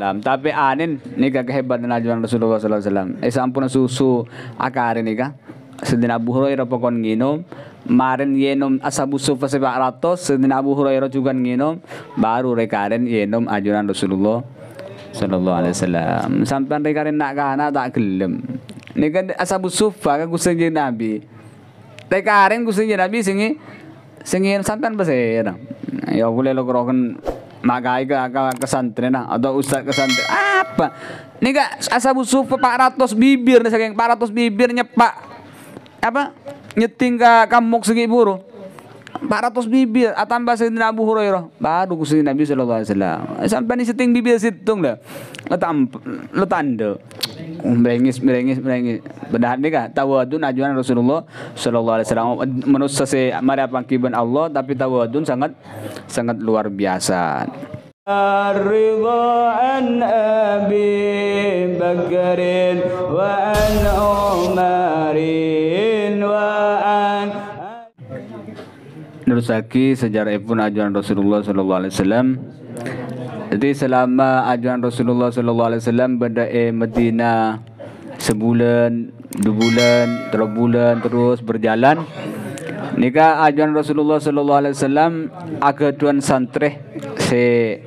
Lam tapi anin nika kehebatan eh, ajuran Rasulullah sallallahu alaihi wasallam e susu akar nika sedina Abu Hurairah pokon nginom Maren yenom asabu sufa sebak ratus Sedina Abu Hurairah juga nginom Baru rekaren yenom ajuran Rasulullah Sallallahu alaihi wasallam Sampai rekaren nak kana tak gelem Ini asabu sufa kan kusenji Nabi Rekaren kusenji Nabi singi Singi sampai pesir Ya boleh lo kerokan Makai itu akal kesantren nah. atau ustaz kesantren apa? Nih gak asal usul 400 bibir nih saking 400 bibirnya pak apa nyeting ke kamuk segi buruh 400 bibir ah, tambah Sayyidina Abu Hurairah baru ke Sayyidina Nabi sallallahu alaihi wasallam eh, sampai ni seting bibir situng dah letam letanda merengis merengis merengis bedah ni kah tawadun ajuan Rasulullah sallallahu alaihi wasallam manusia se mari pangkiban Allah tapi tawadun sangat sangat luar biasa الرضا عن أبي بكر وعن عمر nerusaki sejarah pun ajuan Rasulullah sallallahu alaihi wasallam. Jadi selama ajuan Rasulullah sallallahu alaihi wasallam berda'i Medina sebulan, dua bulan, tiga bulan terus berjalan. Nika ajuan Rasulullah sallallahu alaihi wasallam aga tuan se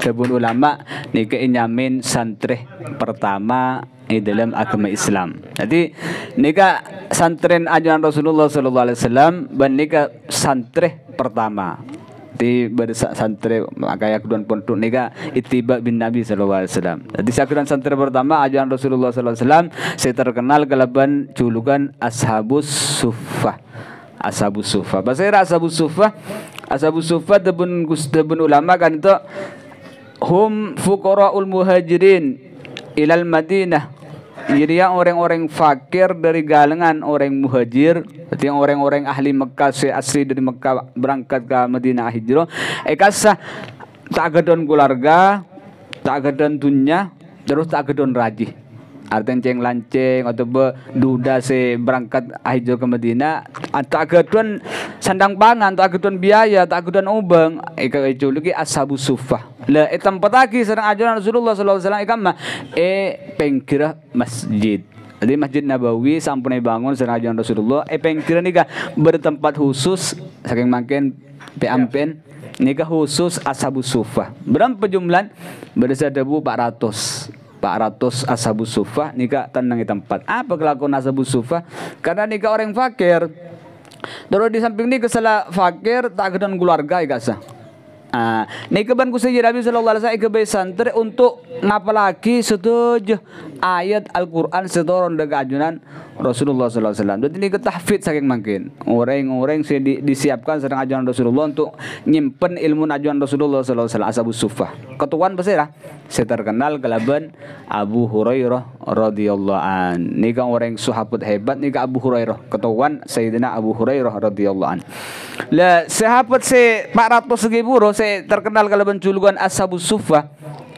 kebun ulama nika inyamin santri pertama di dalam agama Islam. Jadi nikah santren ajaran Rasulullah sallallahu alaihi wasallam dan nikah santri pertama di bersak santri makanya kedua pondok nikah itiba bin Nabi sallallahu alaihi wasallam. Jadi sakuran santri pertama ajaran Rasulullah sallallahu alaihi wasallam saya terkenal kelaban julukan ashabus suffah. Ashabus Sufa. Bahasa Ashabus Sufa, Ashabus Sufa Gus debun ulama kan itu hum fuqaraul muhajirin ilal Madinah jadi iya, yang orang-orang fakir dari galengan orang muhajir, yang orang-orang ahli Mekah, si asli dari Mekah berangkat ke Madinah hijrah, ekasa eh, tak gedon keluarga, tak gedon dunia, terus tak gedon rajih arten ceng lanceng atau be duda se berangkat hijau ke Medina ah, tak tuan sandang pangan tak tuan biaya tak tuan ubeng ika ijo lagi asabu sufah le etam eh, petaki sedang ajaran Rasulullah saw. Ika wasallam ikam e eh, eh, pengkira masjid jadi Masjid Nabawi sampun bangun sengaja Rasulullah eh pengkira nih bertempat khusus saking makin peampen nikah khusus asabu sufah berapa jumlah berdasar debu 400 400 ashabus sufah nikah tenang di tempat. Apa kelakuan ashabus sufah? Karena nikah orang fakir. Terus di samping ini kesalah fakir tak kedan keluarga ya sah. Ah, nikah ban kusih Nabi sallallahu alaihi wasallam santri untuk ngapa lagi setuju ayat Al-Qur'an setoron dega ajunan Rasulullah sallallahu alaihi wasallam. Jadi ini ketahfid saking makin. Orang-orang sih di, disiapkan sedang ajunan Rasulullah untuk nyimpen ilmu ajunan Rasulullah sallallahu alaihi wasallam ashabus Sufah. Ketuan pesirah saya terkenal kelaban Abu Hurairah radhiyallahu an. Nika orang sahabat hebat nika Abu Hurairah. Ketuan Sayyidina Abu Hurairah radhiyallahu an. Lah sahabat se 400 ribu saya terkenal kelaban julukan Asabu Sufah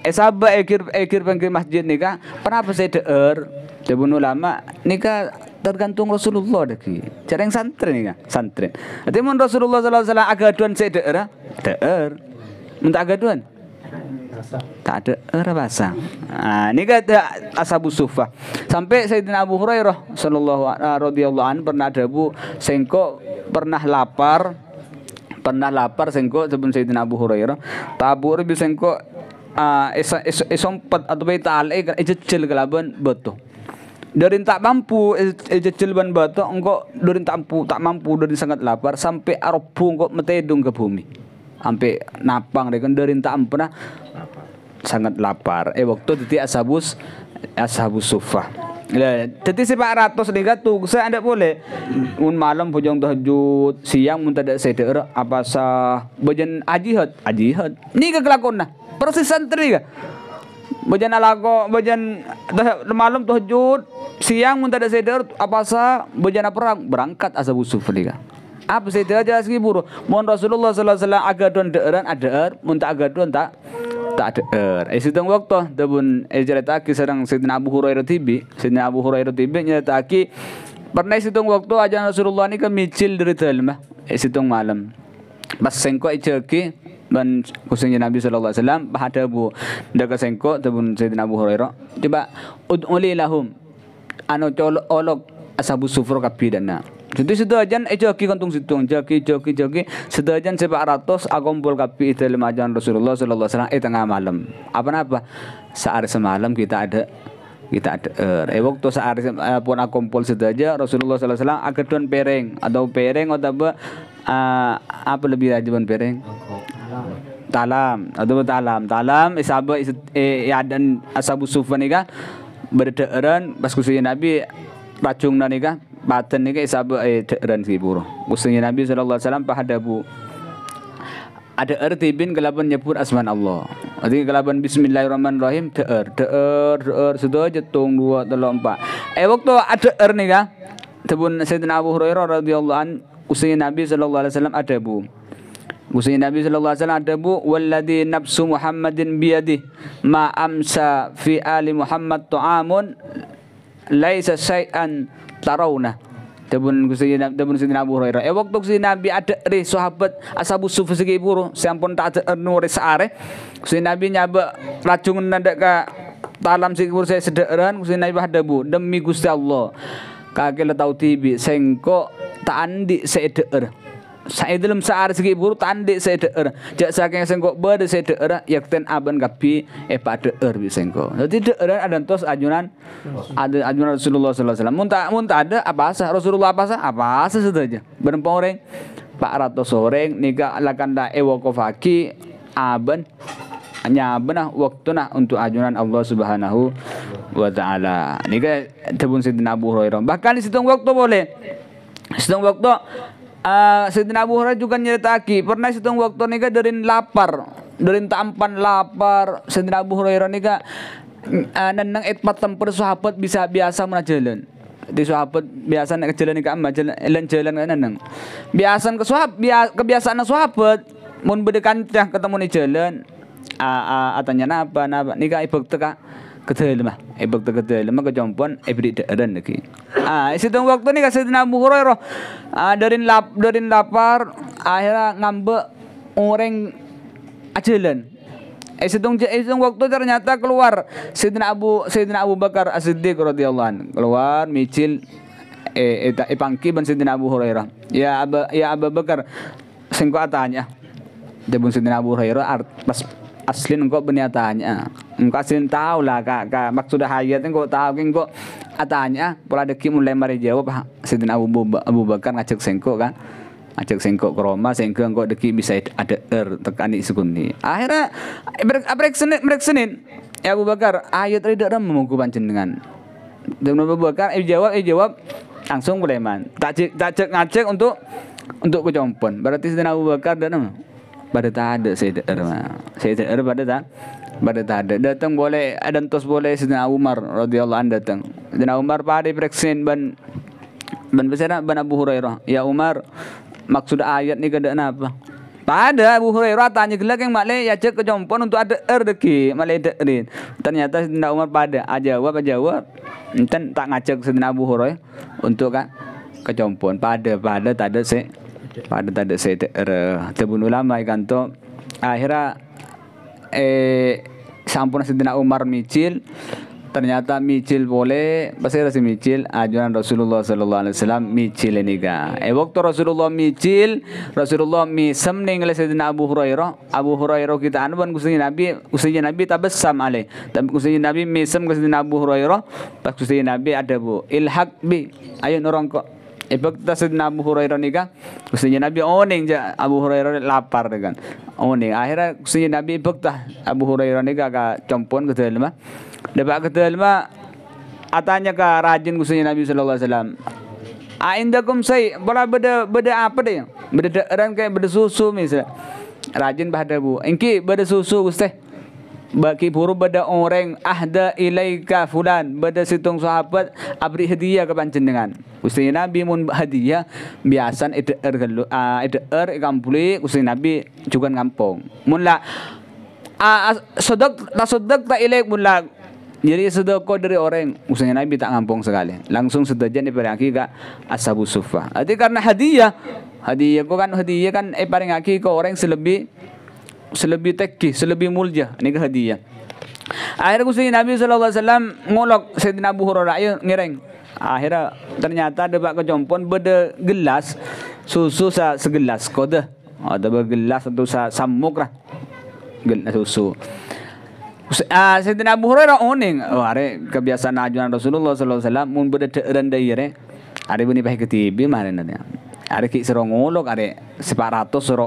eh sabah eh, ekir ekir eh, panggil masjid nika kenapa saya deer jabun ulama nika tergantung Rasulullah lagi cara yang santri nika santri artinya mun Rasulullah sallallahu alaihi wasallam agaduan saya deer ah? deer minta agaduan tak ada era basah. Nah, ini kata ashabu sufah. Sampai Sayyidina Abu Hurairah sallallahu ah, radhiyallahu an pernah ada Bu sengko pernah lapar pernah lapar sengko sebelum Sayyidina Abu Hurairah. Tabur bi sengko esompat atau bayi ta'ala ejecil kelaban betul dari tak mampu ejecil ban batu engkau dari tak mampu tak mampu dari sangat lapar sampai aropu engkau metedung ke bumi sampai napang dengan kan dari tak mampu nah sangat lapar eh waktu titik asabus, asabus sufa. jadi si Pak Ratus tiga tuh saya anda boleh un malam pujang tahajud siang mun tidak sedek apa sah bajan ajihat ajihat ni ke kelakon nah Persis santri ya. Bajan alago, bajan malam tahajud, siang muntah muntada sedar, apa sa bajan perang berangkat asa busuf dia. Apa seder aja segi buru. Mun Rasulullah sallallahu alaihi wasallam eran ada er muntah agak ah agadon tak tak er, Eh sidang waktu debun eh cerita sedang Sayyidina Abu Hurairah tibi, Sayyidina Abu Hurairah tibi nyata ki pernah situng waktu aja Rasulullah ni ke kan micil dari telma, eh situng malam. Pas sengko eceki dan kusengi Nabi sallallahu alaihi wasallam bahada bu daga sengko tabun Sayyidina Abu Hurairah coba ud'uli lahum anu colok olok asabu sufro kapidana jadi sedajan eh jaki kantung situng jaki jaki Situ sedajan sebab ratus agombol kapi itu jalan Rasulullah Sallallahu Alaihi Wasallam eh tengah malam apa apa saat semalam kita ada kita ada eh, eh waktu sehari eh, pun agombol sedaja Rasulullah Sallallahu Alaihi Wasallam agak pereng atau pereng atau apa uh, apa lebih aja pereng talam atau talam talam eh, isabu is eh, dan asabu sufan nika berdeeran pas kusunya nabi racung nika paten nika isabu eh, eh deeran si buruh kusunya nabi saw alaihi bu ada erti bin kelaban nyebut asman Allah. Arti kelaban Bismillahirrahmanirrahim deer deer deer sudah jetung dua telom Eh waktu ada er nih kah? Tebun Sayyidina Abu Hurairah radhiyallahu an usai Nabi saw ada bu. Maksudnya Nabi sallallahu alaihi wasallam ada bu walladzi nafsu Muhammadin biadi, ma amsa fi ali Muhammad tu'amun laisa syai'an tarawna. Debun Gusti debun Sayyidina Nabi Hurairah. Eh waktu Sayyidina Nabi ada ri sahabat Ashabu Sufi segi buru sampun tak nur saare. Gusti Nabi nyaba racung ndak ka talam segi buru saya sederan Gusti Nabi ada bu demi Gusti Allah. Kakek tau tibi sengko tak andi seder saidlem saarsgi buru tandek sedeur jak saking sengko bede yak yakten aben kapi e eh, padeur bi sengko jadi deur ada tos ajunan ada ajunan Rasulullah sallallahu alaihi wasallam munta munta ada apa sah Rasulullah apa sah apa sah saja beremporeng pak ratus orang nika lakanda ewo eh, kofaki aban ah, waktu nah untuk ajunan Allah Subhanahu wa taala nika tebun sidin Abu Hurairah bahkan di situ waktu boleh situ waktu Uh, Sayyidina Abu Hurairah juga nyeritaki pernah situng waktu nika dari lapar dari tampan lapar Sayyidina Abu Hurairah nika uh, eh, nenang etpat tempur sahabat bisa biasa menajalan di sahabat biasa nak jalan nika amma jalan jalan, jalan kan nenang biasa ke sahabat kebiasaan sahabat mun bedekan ketemu nih jalan a ah, a ah, atanya ah, napa napa nika ibu teka ketelma ay eh, bagta ketelma ke jompuan ay eh, bidik dadan lagi ah situng waktu ni kasih tina Abu Hurairah ah dari lap dari lapar akhirnya ngambe orang ajalan Esitung eh, situng waktu ternyata keluar Sayyidina Abu Sayyidina Abu Bakar As-Siddiq radhiyallahu keluar micil eh eh, eh pangki ban Sayyidina Abu Hurairah. Ya Abu ya Abu Bakar singko tanya, Debun Sayyidina Abu Hurairah art pas aslin engkau beniatanya Mkasin tahu lah kak, kak maksud hayatnya kok tahu kan kok atanya pola deki mulai mari jawab Sayyidina Abu, Abu Bakar ngajak sengko kan ajak sengko ke Roma sengko kok deki bisa ada er tekani sekundi akhirnya abrek senin abrek senin ya Abu Bakar ayat tidak ram memungku panjenengan dan Abu Bakar eh jawab eh jawab langsung boleh tak cek tak ngajak untuk untuk kecompon berarti Sayyidina Abu Bakar dan pada tak ada Sayyidina Er Er pada tak pada ada. datang boleh ada tos boleh Sidina Umar radhiyallahu anhu datang Sidina Umar pada periksin ban ban besar ban Abu Hurairah ya Umar maksud ayat ni kada apa pada Abu Hurairah tanya gelak yang malay, ya cek kejompon untuk ada erdeki malay derin ternyata Sidina Umar pada ajawab ah, ajawab ah, enten tak ngajak Sidina Abu Hurairah untuk kan kejompon pada pada tak ada se pada tak ada se tebun ulama ikan to akhirnya eh sampun Sidina Umar micil ternyata micil boleh pasti si micil ajaran Rasulullah sallallahu alaihi wasallam micil ini ga e waktu Rasulullah micil Rasulullah mi semning le Sayyidina Abu Hurairah Abu Hurairah kita anu anban kusini Nabi kusini Nabi tabassam ale tapi kusini Nabi mi sem ke Sayyidina Abu Hurairah pas kusini Nabi ada bu ilhaq bi ayo norong kok Ipagtasod na Abu Hurairah ni ka. Gusto niya Nabi oning ja Abu Hurairah lapar kan. Oning akhirnya gusto niya Nabi ipagta Abu Hurairah ni ka ka campon ke dalma. Dapat atanya ka rajin gusto niya Nabi sallallahu alaihi wasallam. kum say bala beda beda apa deh? Beda orang kayak beda susu misalnya. Rajin bahada bu. Engki beda susu gusto bagi buru pada orang ahda ilaika fulan pada situng sahabat abri hadiah ke panjenengan Gusti Nabi mun hadiah biasan ide er ah ide er kampuli Gusti Nabi juga ngampung. mun lah uh, sodok ta sodok ta ilaik mun lah jadi sedekah dari orang Gusti Nabi tak ngampung sekali langsung sedajan diperaki ke asabu sufa arti karena hadiah hadiah kok kan hadiah kan eh paling aki ke orang selebih selebih tekih, selebih mulja. Ini ke hadiah. Ya. Akhirnya kusini Nabi Wasallam ngolok sedi nabi Hurairah ya ngereng. Akhirnya ternyata ada pak kecompon beda gelas susu sa segelas kode. Ah, ada oh, gelas atau sa samuk lah. Gelas susu. sedi ah, nabi Abu Hurairah oning. Oh, oh are kebiasaan ajuan Rasulullah Sallallahu SAW mun beda teeran daya re. Are bunyi pahit ketibi mana nanti. ada ki sero ngolog ada separatus sero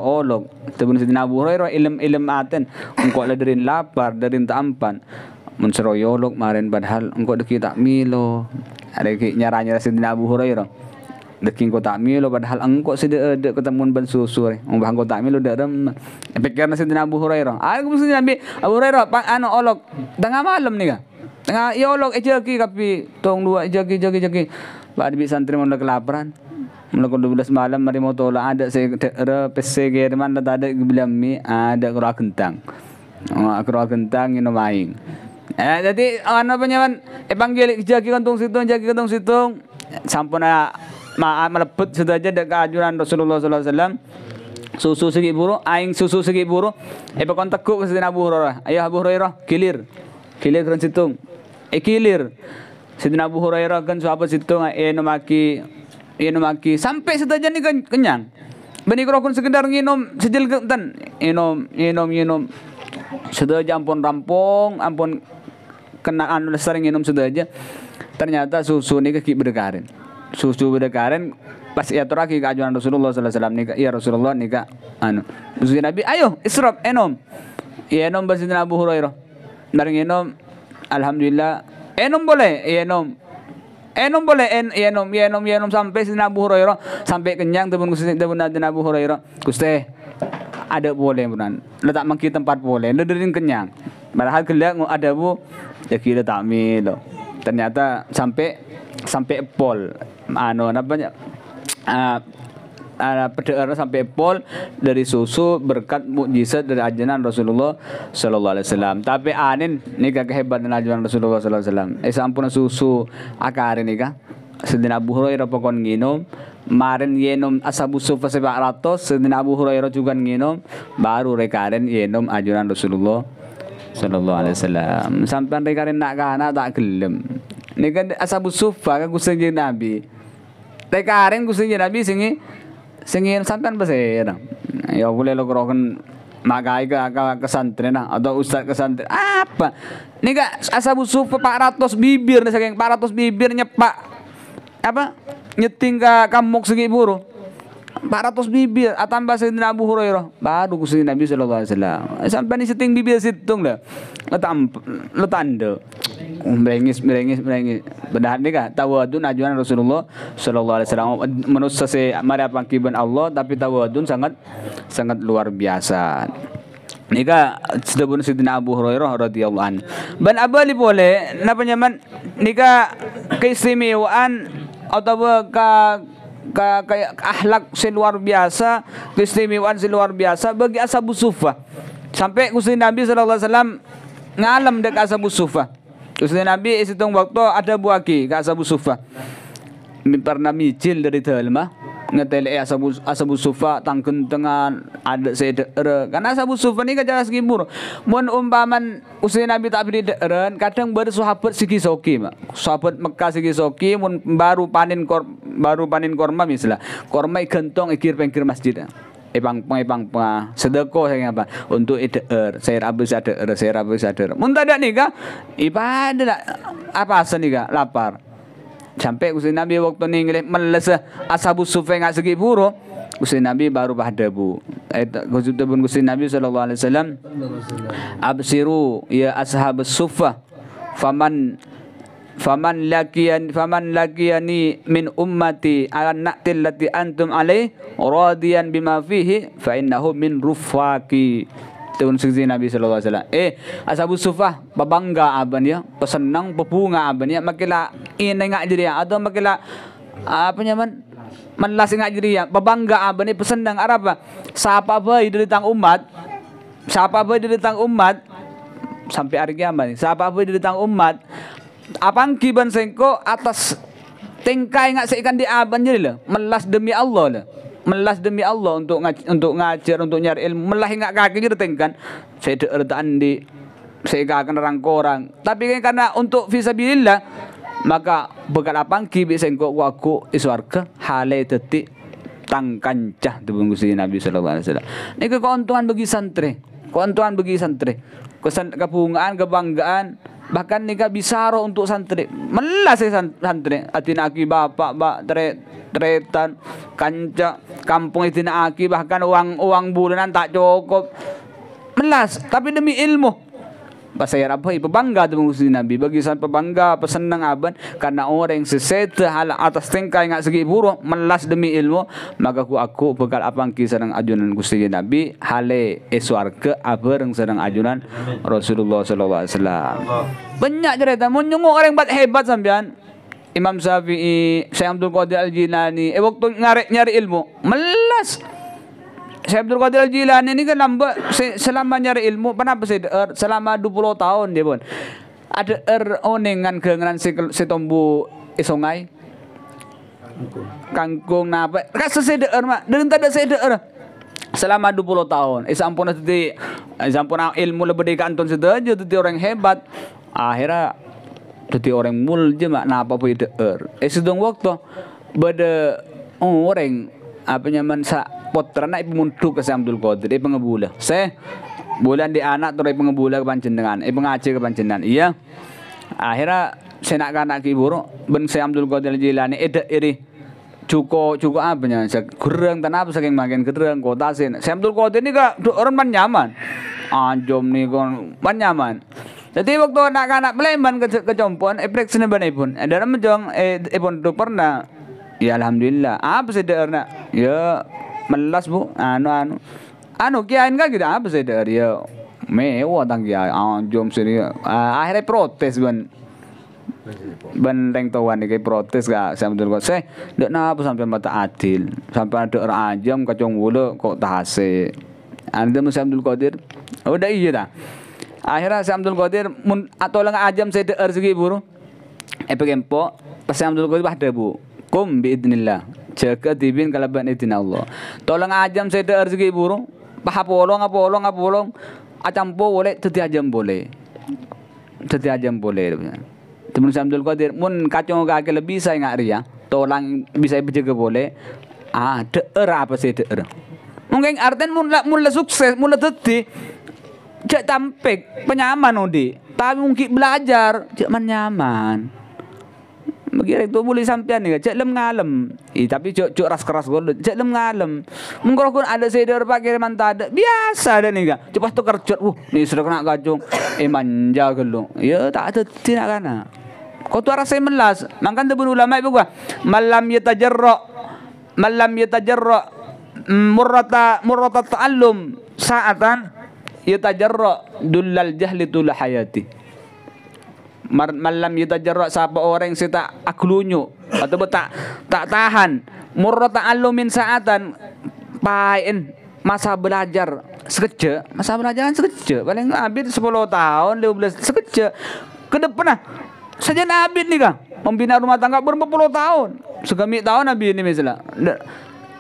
tebun sidina Abu Hurairah ilm ilm aten engko la derin lapar derin tampan mun sero maren padahal engko deki tak milo ada ki nyara nyara sidina Abu Hurairah deki engko tak milo padahal engko sida de ketemuan ben susur umbah engko tak milo darem pikirna sidina Abu Hurairah ada mesti nabi Abu Hurairah pan anu olog tengah malam nih tengah yolog iya ejaki eh, kapi tong dua ejaki eh, ejaki ejaki Pak Dibi santri mau kelaparan, melakukan dua belas malam mari mau tola ada se pese kerman ada ada bilang mi ada kerah kentang kerah kentang ini main eh jadi anak penyaman evangelik eh, jagi kantung situng jagi kantung situng sampun ma melebut sudah aja dekat ajuran Rasulullah sallallahu alaihi wasallam susu segi buruk, aing susu segi buruk. eh pekon tekuk sedina Abu Hurairah ayo Abu Hurairah kilir kilir kan situng eh kilir Sidina Abu Hurairah kan suapa situng eh nomaki minum aki sampai setajan ni kenyang Bani kerokun sekedar nginom sejil kentan nginom nginom nginom sudah aja ampun rampung ampun kena anu sering nginom sudah aja ternyata susu ni kaki berdekarin susu berdekarin pas ya teraki keajuan Rasulullah sallallahu alaihi wasallam nikah ya Rasulullah nikah anu susu Nabi ayo israb enom ya enom bersinar Abu Hurairah dari enom alhamdulillah enom boleh ya enom Enom boleh en enom yenom enom sampai sini Abu Hurairah sampai kenyang tu pun kusti tu pun ada Abu Hurairah. kuste ada boleh bukan? Letak mangki tempat boleh. Lederin kenyang. Malah Padahal kelak ada bu ya kira tak milo. Ternyata sampai sampai pol. Ano apa banyak? Ah, ada sampai pol dari susu berkat mukjizat dari ajaran Rasulullah Shallallahu alaihi wasallam. Tapi anin nikah kehebatan ajaran Rasulullah Shallallahu alaihi wasallam. Eh sampun susu akar kan? Sedina Abu Hurairah pokon nginom Maren yenom asabu sufa sebak ratus Sedina Abu Hurairah juga nginom Baru rekaren yenom ajaran Rasulullah Sallallahu alaihi wasallam Sampai rekaren nak kana tak gelem Ini kan asabu sufa kan kusenjir Nabi Rekaren kusenjir Nabi sini singin sampean pesir ya boleh lo kerokan magai ke kesantri nah atau ustaz kesantri apa nih gak asal busuk pak ratus bibir nih saking pak ratus bibir nyepak apa nyeting ke kamuk segi buru pak ratus bibir atambah sayyidina Abu Hurairah baru kusini Nabi sallallahu alaihi wasallam sampai nih seting bibir situng dah letam letak merengis merengis merengis bedah ni kah tawadun ajuan Rasulullah sallallahu alaihi wasallam menurut sese mari pangkiban Allah tapi tawadun sangat sangat luar biasa Nika sedebun Sidina Abu Hurairah radhiyallahu an. Ban abali boleh napa nyaman nika keistimewaan atau ka ke, ke, ke ahlak si luar biasa, keistimewaan si luar biasa bagi asabu sufa. Sampai Gusti Nabi sallallahu alaihi wasallam ngalam dek asabu sufa. Usai Nabi situng waktu ada buaki ke Sufa. Pernah mijil dari dalma ah. ngetele ya asabu asabu sufa tangken tengan ada sedere karena asabu sufa ini kan jelas gimur mun umpaman usai nabi tak beri deren kadang sahabat sigi soki mak sahabat Mekah sigi soki mun baru panen kor, baru panen korma misalnya korma gentong ikir pengkir masjid ah ibang pang ibang pang sedeko saya apa untuk ider, saya rabu sader saya rabu sader muntada nih kak ibadah apa asal nih kak lapar sampai usin nabi waktu nih ngelih meles asabu sufe nggak segi buruk Nabi baru pahdabu. Eh, kusin pun kusin Nabi sallallahu alaihi wasallam absiru ya ashab sufa, faman faman lakian faman lakiani min ummati ala na'til lati antum alaih radiyan bima fihi fa innahu min rufaki Tuhan Suci Nabi Sallallahu Alaihi Wasallam. Eh, asabu sufah, babangga aban ya, pesenang, pepunga aban ya, makila ini ngak jadi ya, atau makila apa nyaman, menlas ngak jadi ya, babangga aban ya, pesenang Arab Siapa bayi dari tang umat, siapa bayi dari tang umat, sampai hari kiamat, siapa bayi dari tang umat, apang kiban sengko atas tengkai ngak seikan di aban jadi lah melas demi Allah lah melas demi Allah untuk ngaj untuk ngajar untuk nyari ilmu melah ngak kaki gitu tengkan saya erdaan di saya akan rangko orang tapi kan karena untuk bila maka bekal apang kibi sengko waku iswarga hale tetik tangkancah tu bungkusi Nabi sallallahu alaihi wasallam. Niki keuntungan bagi santri, keuntungan bagi santri kebanggaan kebanggaan bahkan nikah bisaro untuk santri melas ya santri atina aki bapak bak teret teretan kanca kampung atina aki bahkan uang uang bulanan tak cukup melas tapi demi ilmu Pasal yang apa? Pembangga tu mengusir Nabi. Bagi saya pembangga, pesenang aban. Ah, Karena orang yang seseta hal atas tingkah yang segi buruk, melas demi ilmu. Maka aku aku bekal apa yang kisah dengan ajunan kusir Nabi. Hale esuar ke apa yang sedang ajunan Rasulullah SAW. Banyak cerita. Menyungguh orang yang hebat sampean. Imam Syafi'i, Syekh Abdul Qadir Al-Jinani, eh waktu nyari ilmu, melas Syekh Abdul Qadir Al Jilani ini kan lamba, selama nyari ilmu kenapa sih er, selama 20 tahun dia pun ada er oningan gelengan si, si tombu isongai kangkung napa kasus sih er mak dengan tadi sih er selama 20 tahun isampun eh, tadi isampun eh, ilmu lebih dari kanton sudah aja tadi orang hebat akhirnya tadi orang mul mak napa nah, pun er eh sedang waktu bade oh, orang apa nyaman sa putrana ibu munduk ke Abdul Qadir ibu ngebula se bulan di anak terus ibu ngebula ke panjenengan ibu ngaji ke panjenengan iya akhirnya senak anak ibu ben saya Abdul Qadir Jilani ede iri cukup cuko apa nya gereng tanah apa saking makin gereng kota sin Samtul Qadir ini kak orang nyaman anjom nih kon man nyaman jadi waktu anak-anak Palembang ke kecompon eh prek sini bani pun ada eh, menjong eh, eh pun tu pernah ya alhamdulillah apa sih dia ya bu, anu anu, anu አኑ አኑ አኑ apa ጋር dari ya, ሪዮ ሜ ወዳን ጊያ አን ጆም ስሪ akhirnya protes ban, benteng tuan kayak protes gak sambil kok saya ndak napa sampai mata adil sampai ada orang ajam kacung wulu kok tahase anda Musa Abdul Qadir oh, udah iya dah akhirnya Musa Abdul Qadir mun atau ah, lang ajam saya dek rezeki buru eh pengen po pas Abdul Qadir bah debu kum biidnillah jaga dibin kalaban idin Allah tolong ajam seda rezeki burung pahapolong polong. apolong acampo boleh jadi ajam boleh jadi ajam boleh temen Abdul Qadir mun kacung kaki lebih saya nggak ria tolong bisa berjaga boleh ah deer apa sih deer mungkin arten mulai mula sukses mula teti cek tampek penyaman udi tapi mungkin belajar cek nyaman Mengira itu boleh sampean nih, Cek lem ngalem. Eh, tapi cok cok ras keras gue, Cek lem ngalem. Mengkor ada sedar pakai manta ada. Biasa ada nih kan. Cepat tu kerjut, Uh, ni sudah kena gajung. Eh manja gelo. Ya tak ada tidak kena. Kau tu arah saya melas. Makan tu ulama ibu gua. Malam ya tajarra. Malam ya tajarra. Mm, murata, murata ta'allum sa'atan ya tajarra dullal jahli tulah hayati malam yutajarra sapa orang sing tak aglunyu atau tak tak tahan tak alumin sa'atan Pain masa belajar sekeje masa belajaran sekeje paling abid 10 tahun 15 sekeje ke depan nah saja nabi nih kang membina rumah tangga puluh tahun segami tahun nabi ini misalnya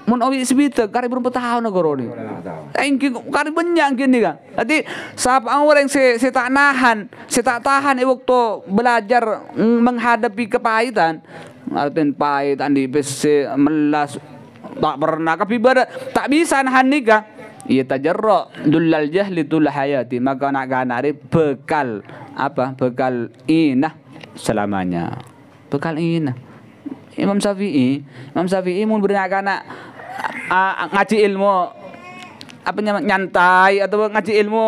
mun owi sibite kari burung petahun negoro ni. Engki kari benyang gini kan. Jadi sab orang si saya tak nahan, si tak tahan e waktu belajar mm, menghadapi kepahitan. Alpin ah, pahit andi besi melas tak pernah kepibara tak bisa nahan ni kan. Iya tajerok. dullal jahli tul hayati maka nak ganari bekal apa bekal inah selamanya bekal inah Imam Syafi'i Imam Syafi'i mun bernakana uh, ngaji ilmu apa namanya nyantai atau ngaji ilmu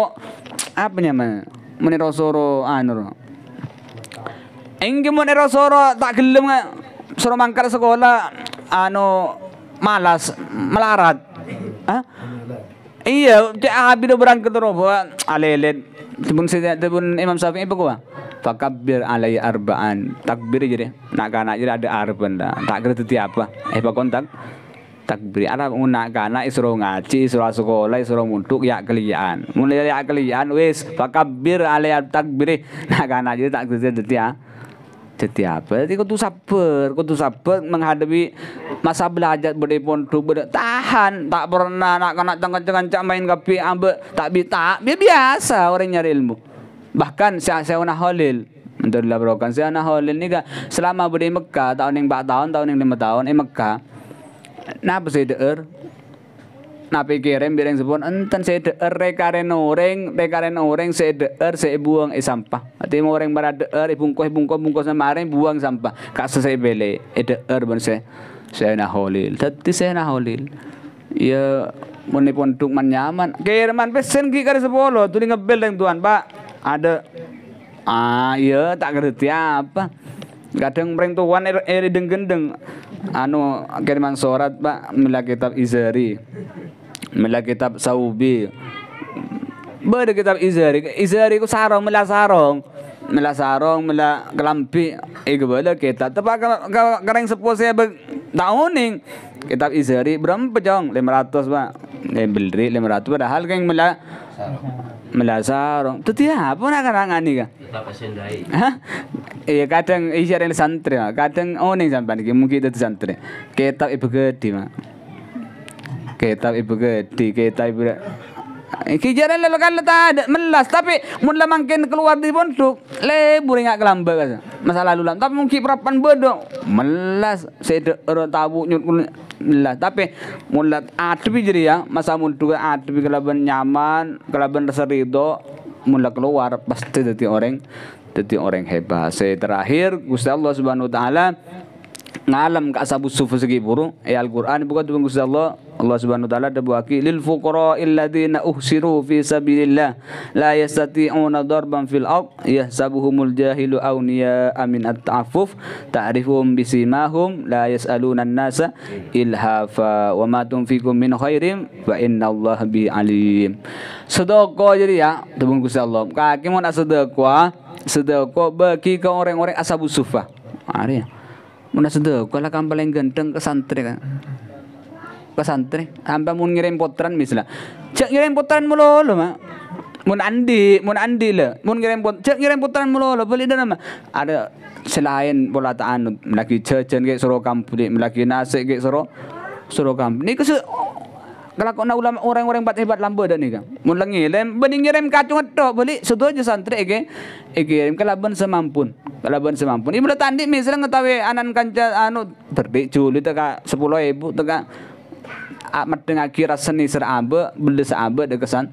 apa namanya menirosoro soro anu ah, Engki menira soro tak gelem suruh mangkar sekolah anu malas melarat ah Iya, cek habis berangkat roba alelet. Tebun saya tebun Imam Syafi'i apa gua? Fakabir alai arba'an. Takbir jadi. Nak jadi ada arban dah. kira itu apa? Eh pak kontak takbir ana ngunakana isro ngaji isro sekolah isro munduk ya kelian mulai ya kelian wis fakabir alaiat takbir nak kana jadi takbir jadi ya jadi apa? Jadi kudu sabar, kudu sabar menghadapi masa belajar beri pondok beri tahan, tak pernah nak kena tengah-tengah main kopi ambek tak bita, biasa orang nyari ilmu. Bahkan saya saya unah Holil, untuk dilaporkan saya unah Holil ni kan selama beri Mekah tahun yang 4 tahun, tahun yang lima tahun, eh Mekah napa seder Nah kirim bilang sepon enten seder rekaren orang rekaren orang seder saya buang e sampah. Ati mau orang berader ibungkus eh, ibungkus bungkus semarin buang sampah. Kasus saya bele eder eh, ben se saya nah holil. Tapi saya nah holil. Ya menipun tuk man nyaman. Kirman pesen ki kare sepolo. Tuli ngebel dengan tuan pak. Ada Ah iya tak ngerti apa kadang mereng tuan er, er gendeng anu kiriman surat pak mila kitab izari mila kitab saubi Bada kitab izari izari ku sarong mila sarong mila sarong mila kelampi iku kitab. Tapi tepak yang sepuh saya tahuning kitab izari berapa jong 500 pak beli 500 padahal keng mila melasar dia apa nak karangan iki tetap sendai ha iya kadang isian santri kadang oning oh, sampean iki mungkin itu santri kitab ibu gede mak kitab ibu gede kitab ibu Kijaran lalu kalau ada, melas tapi mula makin keluar di bontuk le buring ngak kelamba Masalah Masa lalu lam tapi mungkin perapan bedo melas saya orang tabu nyut melas tapi mula atupi jadi ya masa muntuk kan atupi kelaban nyaman kelaban rasa mulat mula keluar pasti jadi orang jadi orang hebat. Saya terakhir Gusti Allah Subhanahu Wa Taala ngalam ke asabus sufu segi burung ya eh, Al Quran bukan tuh Gusti Allah Allah Subhanahu wa taala debuaki lil fuqara alladziina uhsiru fi sabilillah la yastati'una darban fil ard yahsabuhumul jahilu awniya amin at-ta'affuf ta'rifuhum bisimahum la yas'aluna an-nasa ilhafa wa ma tunfiqum min khairin fa innallaha bi alim sedekah jadi ya tebung Gusti Allah kaki mau nak sedekah sedekah bagi ke orang-orang ashabus suffah ada ya Mana sedekah lah kan paling ganteng ke santri kan pesantren hamba mun ngirim potran misla cek ngirim potran mulu ma mun andi mun andi le mun ngirim pot cek ngirim potran mulu lo beli dana ada selain bola taan melaki cecen ke soro kampuni melaki nasi ke soro soro kampuni ni kesu kalau kau ulama orang-orang bat hebat lamba dah ni kan mun lengi lem bening ngirim kacung tok beli sudah je santri eh, eh, ke ngirim ben semampun ben semampun ibu tadi misalnya ngetahui anan kanca anu terbik juli teka sepuluh ibu teka mertengaki rasani ser abe bedes abe dekesan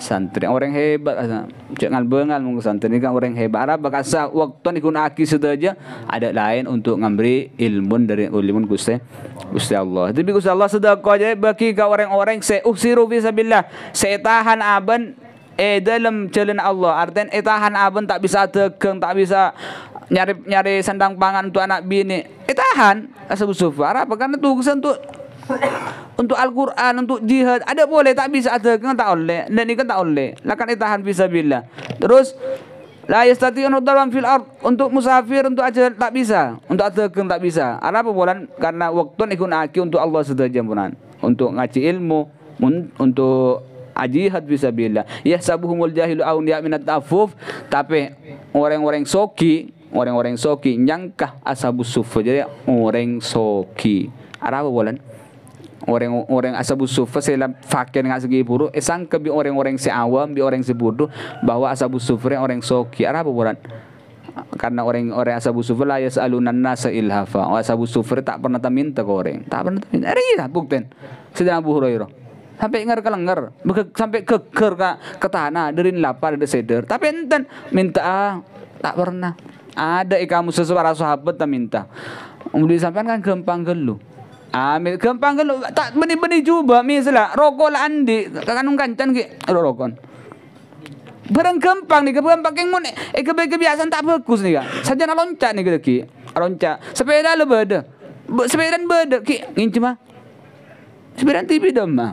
santri orang hebat jangan bengal mungkin santri kan orang hebat arab bakasa waktu digunaki sudah aja ada lain untuk ngambri ilmu dari ulimun gusti gusti Allah tapi gusti Allah sudah kau aja bagi kau orang-orang saya usiru fisabilillah saya tahan aben eh dalam jalan Allah artian eh tahan aben tak bisa tegang tak bisa nyari nyari sandang pangan untuk anak bini eh tahan asa busuf karena tuh kesan tuh untuk Al-Quran, untuk jihad. Ada boleh, tak bisa. Ada kan tak boleh. Dan ini kan tak boleh. Lakan ditahan bisa bila. Terus, la yastati'un dalam fil ard untuk musafir untuk aja tak bisa untuk atekeun tak bisa ada apa karena waktu ikun aki untuk Allah sudah bulan untuk ngaji ilmu untuk ajihad bisa bila ya sabuhumul jahilu aun ya minat tafuf tapi orang-orang soki orang-orang soki nyangkah asabu suf jadi orang soki ada apa orang-orang asabu sufa sila fakir nggak segi buru esang eh, kebi orang-orang si awam bi orang si bodoh bahwa ashabus sufa orang soki arah buburan karena orang-orang asabu sufa la yasalunan nasa ilhafa asabu sufa tak pernah minta ke orang tak pernah minta eri lah bukten sedang Abu Hurairah sampai ngar kelenggar sampai keker ke ke tanah dari lapar dari seder tapi enten minta ah, tak pernah ada ikamu eh, sesuara sahabat tak minta kemudian sampai kan gampang gelu Ah, ambil gampang kan tak benih-benih juga misalnya rokok lah andi kanung kancan ki rokon. Barang gampang nih, gampang yang mon eh kebe kebiasaan tak bagus nih kan. Saja na loncat nih ki. Loncat. Sepeda lo beda. Sepeda beda ki ngin mah Sepeda tipi dem mah.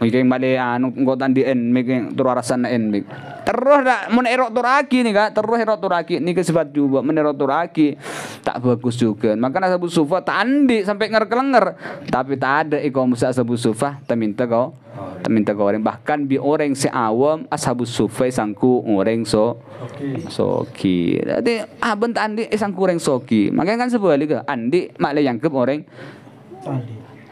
mungkin balik anu ngotan di en mikeng turarasan en mikeng terus tak menerok turaki nih kak terus erok turaki nih ke juga menerok turaki tak bagus juga Maka Abu Sufa tandi sampai ngerkelenger tapi tak ada iko musa Abu Sufa teminta kau teminta kau orang bahkan bi orang si awam ashabu sufa sangku orang so soki jadi abent ah, andi sangku orang soki makanya kan sebalik andi mak yang ke orang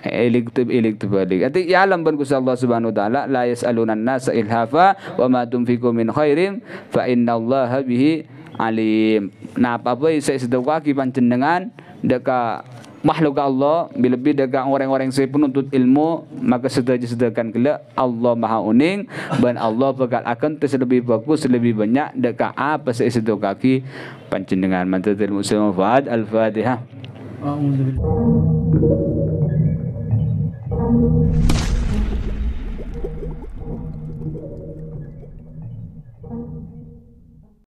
Eliktub eliktub balik. Ati ya ban kusa Allah Subhanahu wa taala la yas'aluna nasa ilhafa wa ma tunfiqu min khairin fa Allah bihi alim. Nah, apa apa saya sedekah ki panjenengan deka makhluk Allah lebih dekat orang-orang saya penuntut ilmu maka sedaya sedekahkan kele. Allah Maha Uning dan Allah bakal akan terlebih bagus lebih banyak deka apa saya sedekah ki panjenengan mantul muslim Fuad Al-Fatihah. al بالله うん。